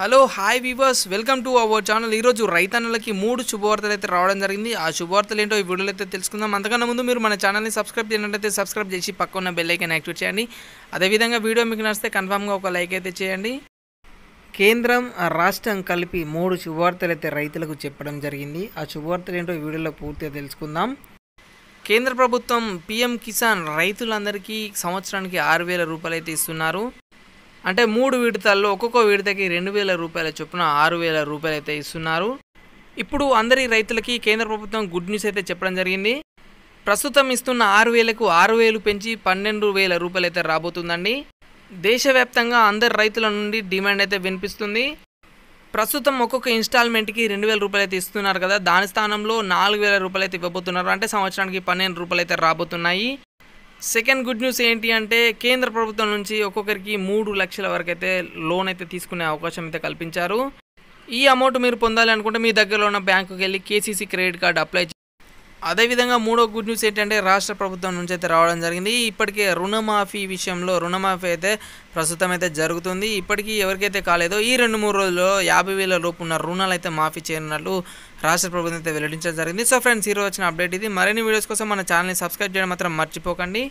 hello hi viewers welcome to our channel ఈరోజు రైతన్నలకి మూడు శుభవార్తలు అయితే రావడం జరిగింది ఆ శుభవార్తలు ఏంటో ఈ వీడియోలు అయితే తెలుసుకుందాం అంతకన్నా ముందు మీరు మన ఛానల్ని సబ్స్క్రైబ్ చేయనట్లయితే సబ్స్క్రైబ్ చేసి పక్కన బెల్ ఐకాన్ యాక్టివేట్ చేయండి అదేవిధంగా వీడియో మీకు నచ్చితే కన్ఫామ్గా ఒక లైక్ అయితే చేయండి కేంద్రం రాష్ట్రం కలిపి మూడు శుభవార్తలు అయితే రైతులకు చెప్పడం జరిగింది ఆ శుభవార్తలు ఏంటో ఈ వీడియోలో పూర్తిగా తెలుసుకుందాం కేంద్ర ప్రభుత్వం పిఎం కిసాన్ రైతులందరికీ సంవత్సరానికి ఆరు వేల రూపాయలు అయితే ఇస్తున్నారు అంటే మూడు విడతల్లో ఒక్కొక్క విడతకి రెండు వేల రూపాయల చొప్పున ఆరు వేల రూపాయలు అయితే ఇస్తున్నారు ఇప్పుడు అందరి రైతులకి కేంద్ర ప్రభుత్వం గుడ్ న్యూస్ అయితే చెప్పడం జరిగింది ప్రస్తుతం ఇస్తున్న ఆరు వేలకు ఆరు వేలు పెంచి పన్నెండు వేల రూపాయలు అయితే రాబోతుందండి దేశవ్యాప్తంగా అందరి రైతుల నుండి డిమాండ్ అయితే వినిపిస్తుంది ప్రస్తుతం ఒక్కొక్క ఇన్స్టాల్మెంట్కి రెండు వేల రూపాయలు అయితే ఇస్తున్నారు కదా దాని స్థానంలో నాలుగు వేల రూపాయలు అయితే ఇవ్వబోతున్నారు అంటే సంవత్సరానికి పన్నెండు రూపాయలు అయితే రాబోతున్నాయి సెకండ్ గుడ్ న్యూస్ ఏంటి అంటే కేంద్ర ప్రభుత్వం నుంచి ఒక్కొక్కరికి మూడు లక్షల వరకు అయితే లోన్ అయితే తీసుకునే అవకాశం అయితే కల్పించారు ఈ అమౌంట్ మీరు పొందాలి అనుకుంటే మీ దగ్గరలో ఉన్న బ్యాంకుకి వెళ్ళి కేసీసీ క్రెడిట్ కార్డు అప్లై అదేవిధంగా మూడో గుడ్ న్యూస్ ఏంటంటే రాష్ట్ర ప్రభుత్వం నుంచి అయితే రావడం జరిగింది ఇప్పటికే రుణమాఫీ విషయంలో రుణమాఫీ అయితే ప్రస్తుతం అయితే జరుగుతుంది ఇప్పటికీ ఎవరికైతే కాలేదో ఈ రెండు మూడు రోజుల్లో యాభై వేల లోపు ఉన్న రుణాలు అయితే మాఫీ చేయనున్నట్లు రాష్ట్ర ప్రభుత్వం అయితే వెల్లడించడం జరిగింది సో ఫ్రెండ్స్ ఈరోజు వచ్చిన అప్డేట్ ఇది మరిన్ని వీడియోస్ కోసం మన ఛానల్ని సబ్స్క్రైబ్ చేయడం మాత్రం మర్చిపోకండి